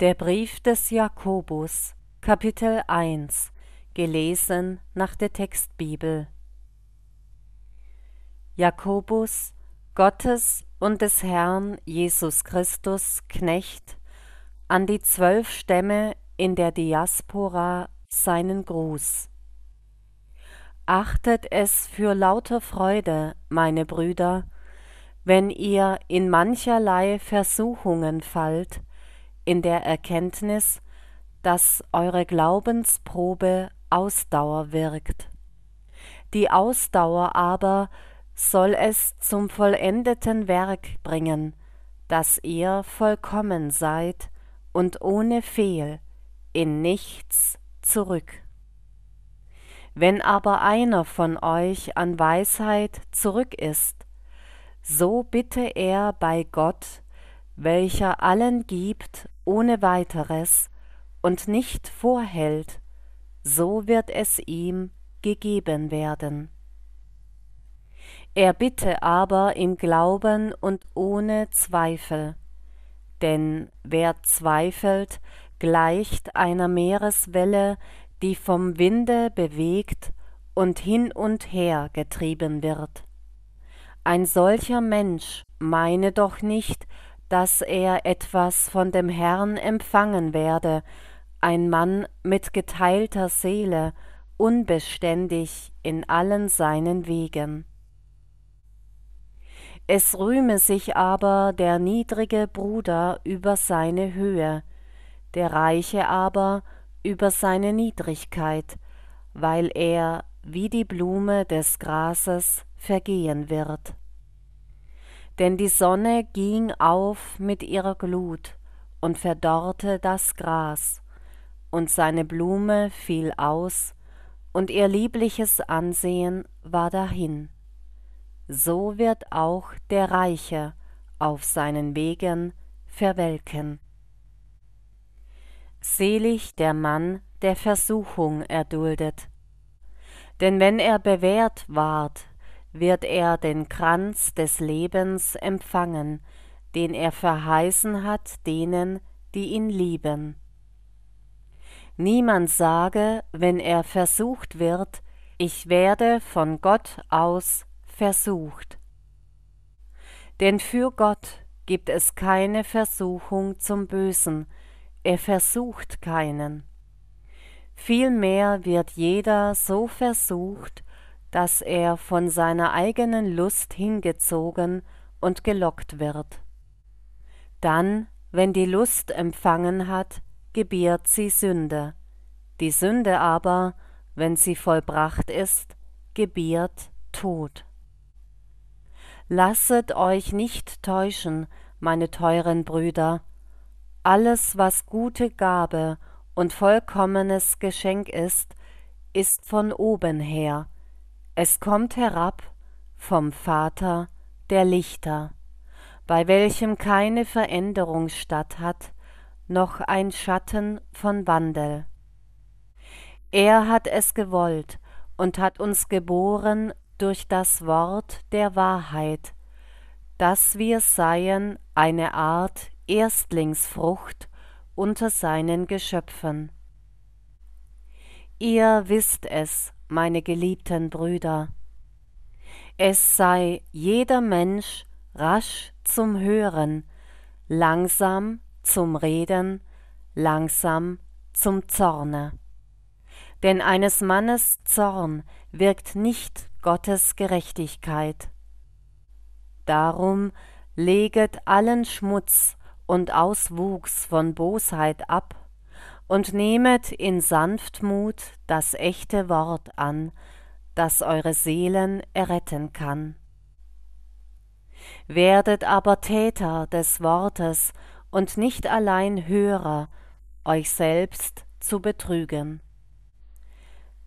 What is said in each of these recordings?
Der Brief des Jakobus, Kapitel 1, gelesen nach der Textbibel. Jakobus, Gottes und des Herrn Jesus Christus Knecht, an die zwölf Stämme in der Diaspora seinen Gruß. Achtet es für lauter Freude, meine Brüder, wenn ihr in mancherlei Versuchungen fallt, in der Erkenntnis, dass eure Glaubensprobe Ausdauer wirkt. Die Ausdauer aber soll es zum vollendeten Werk bringen, dass ihr vollkommen seid und ohne Fehl, in nichts zurück. Wenn aber einer von euch an Weisheit zurück ist, so bitte er bei Gott, welcher allen gibt ohne weiteres und nicht vorhält, so wird es ihm gegeben werden. Er bitte aber im Glauben und ohne Zweifel, denn wer zweifelt, gleicht einer Meereswelle, die vom Winde bewegt und hin und her getrieben wird. Ein solcher Mensch meine doch nicht, dass er etwas von dem Herrn empfangen werde, ein Mann mit geteilter Seele, unbeständig in allen seinen Wegen. Es rühme sich aber der niedrige Bruder über seine Höhe, der Reiche aber über seine Niedrigkeit, weil er wie die Blume des Grases vergehen wird denn die Sonne ging auf mit ihrer Glut und verdorrte das Gras, und seine Blume fiel aus, und ihr liebliches Ansehen war dahin. So wird auch der Reiche auf seinen Wegen verwelken. Selig der Mann, der Versuchung erduldet. Denn wenn er bewährt ward, wird er den Kranz des Lebens empfangen, den er verheißen hat denen, die ihn lieben. Niemand sage, wenn er versucht wird, ich werde von Gott aus versucht. Denn für Gott gibt es keine Versuchung zum Bösen, er versucht keinen. Vielmehr wird jeder so versucht, dass er von seiner eigenen Lust hingezogen und gelockt wird. Dann, wenn die Lust empfangen hat, gebiert sie Sünde. Die Sünde aber, wenn sie vollbracht ist, gebiert Tod. Lasset euch nicht täuschen, meine teuren Brüder. Alles, was gute Gabe und vollkommenes Geschenk ist, ist von oben her, es kommt herab vom Vater der Lichter, bei welchem keine Veränderung statt hat, noch ein Schatten von Wandel. Er hat es gewollt und hat uns geboren durch das Wort der Wahrheit, dass wir seien eine Art Erstlingsfrucht unter seinen Geschöpfen. Ihr wisst es, meine geliebten Brüder. Es sei jeder Mensch rasch zum Hören, langsam zum Reden, langsam zum Zorne. Denn eines Mannes Zorn wirkt nicht Gottes Gerechtigkeit. Darum leget allen Schmutz und Auswuchs von Bosheit ab und nehmet in Sanftmut das echte Wort an, das eure Seelen erretten kann. Werdet aber Täter des Wortes und nicht allein Hörer, euch selbst zu betrügen.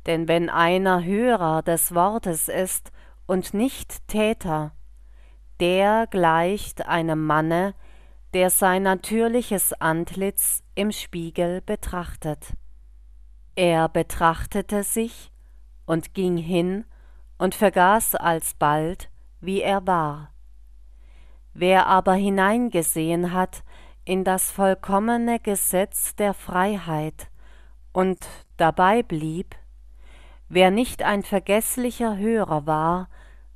Denn wenn einer Hörer des Wortes ist und nicht Täter, der gleicht einem Manne, der sein natürliches Antlitz im Spiegel betrachtet. Er betrachtete sich und ging hin und vergaß alsbald, wie er war. Wer aber hineingesehen hat in das vollkommene Gesetz der Freiheit und dabei blieb, wer nicht ein vergesslicher Hörer war,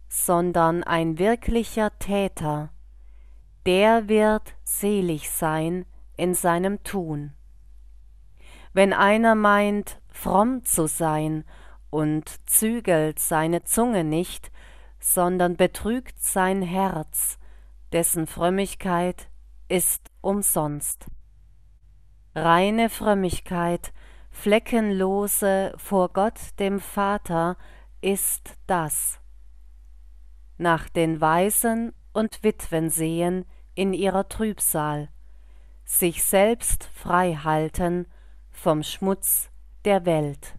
sondern ein wirklicher Täter, der wird selig sein in seinem Tun. Wenn einer meint, fromm zu sein und zügelt seine Zunge nicht, sondern betrügt sein Herz, dessen Frömmigkeit ist umsonst. Reine Frömmigkeit, fleckenlose vor Gott dem Vater ist das. Nach den Waisen und Witwen sehen, in ihrer Trübsal, sich selbst frei halten vom Schmutz der Welt.